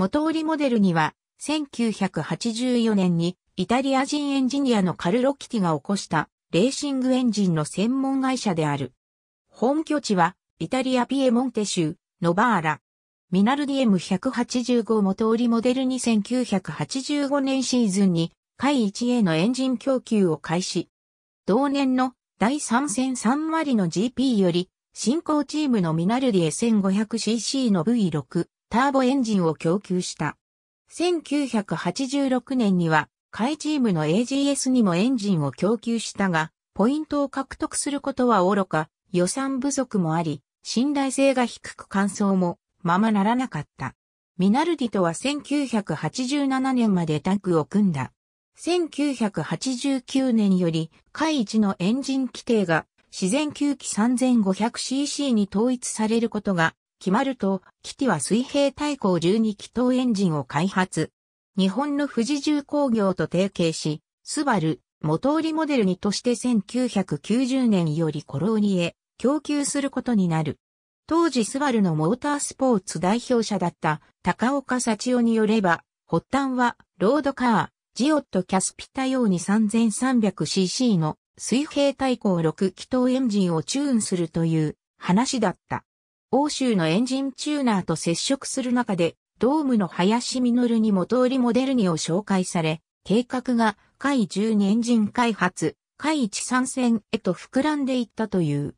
元売りモデルには、1984年にイタリア人エンジニアのカルロキティが起こしたレーシングエンジンの専門会社である。本拠地はイタリアピエモンテ州ノバーラ。ミナルディ M185 元売りモデルに1985年シーズンに海 1A のエンジン供給を開始。同年の第3戦3割の GP より、新興チームのミナルディ 1500cc の V6 ターボエンジンを供給した。1986年には、カイチームの AGS にもエンジンを供給したが、ポイントを獲得することは愚か、予算不足もあり、信頼性が低く乾燥もままならなかった。ミナルディとは1987年までタッグを組んだ。1989年より、海一のエンジン規定が自然吸気 3500cc に統一されることが決まると、キティは水平対向12気筒エンジンを開発。日本の富士重工業と提携し、スバル、元売りモデルにとして1990年よりコローニへ供給することになる。当時スバルのモータースポーツ代表者だった高岡幸夫によれば、発端はロードカー、ジオットキャスピタ用に 3300cc の水平対向6気筒エンジンをチューンするという話だった。欧州のエンジンチューナーと接触する中で、ドームの林実に元売りモデルにを紹介され、計画が、海1 2エンジン開発、海1参戦へと膨らんでいったという。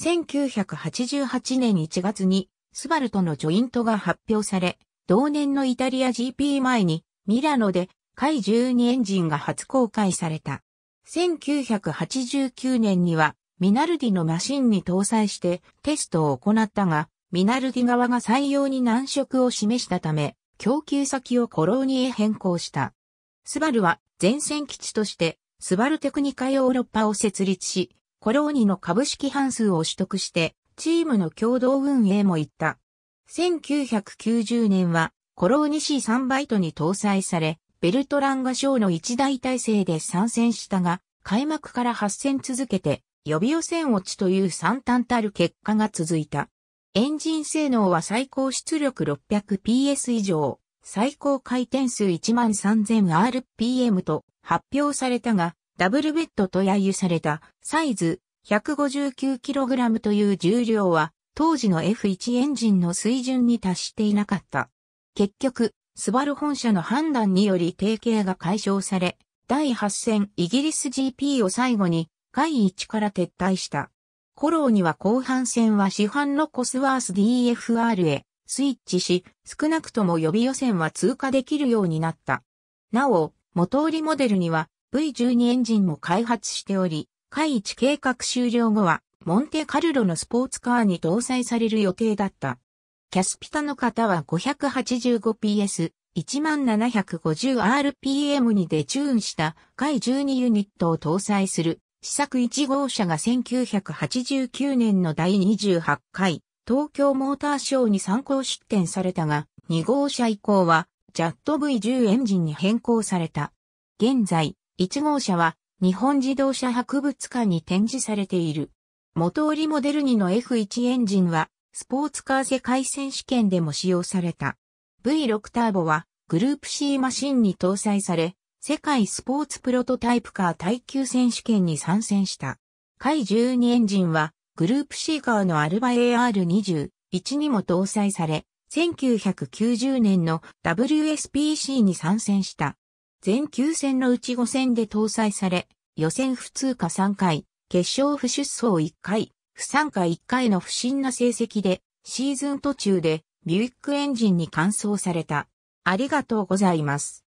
1988年1月に、スバルとのジョイントが発表され、同年のイタリア GP 前に、ミラノで、海12エンジンが初公開された。1989年には、ミナルディのマシンに搭載してテストを行ったが、ミナルディ側が採用に難色を示したため、供給先をコローニへ変更した。スバルは前線基地として、スバルテクニカヨーロッパを設立し、コローニの株式半数を取得して、チームの共同運営も行った。1990年は、コローニ C3 バイトに搭載され、ベルトランガ賞の一大体制で参戦したが、開幕から8戦続けて予備予選落ちという惨憺たる結果が続いた。エンジン性能は最高出力 600PS 以上、最高回転数 13000rpm と発表されたが、ダブルベッドと揶揄されたサイズ 159kg という重量は当時の F1 エンジンの水準に達していなかった。結局、スバル本社の判断により提携が解消され、第8戦イギリス GP を最後に第1から撤退した。コローには後半戦は市販のコスワース DFR へスイッチし、少なくとも予備予選は通過できるようになった。なお、元売りモデルには V12 エンジンも開発しており、第1計画終了後はモンテカルロのスポーツカーに搭載される予定だった。キャスピタの方は 585PS、1750rpm にデチューンした下位12ユニットを搭載する試作1号車が1989年の第28回東京モーターショーに参考出展されたが、2号車以降はジャット V10 エンジンに変更された。現在、1号車は日本自動車博物館に展示されている。元折モデル2の F1 エンジンはスポーツカー世界選手権でも使用された。V6 ターボはグループ C マシンに搭載され、世界スポーツプロトタイプカー耐久選手権に参戦した。海12エンジンはグループシーカーのアルバ AR21 にも搭載され、1990年の WSPC に参戦した。全9戦のうち5戦で搭載され、予選不通過3回、決勝不出走1回、不参加1回の不審な成績で、シーズン途中でビュイックエンジンに換装された。ありがとうございます。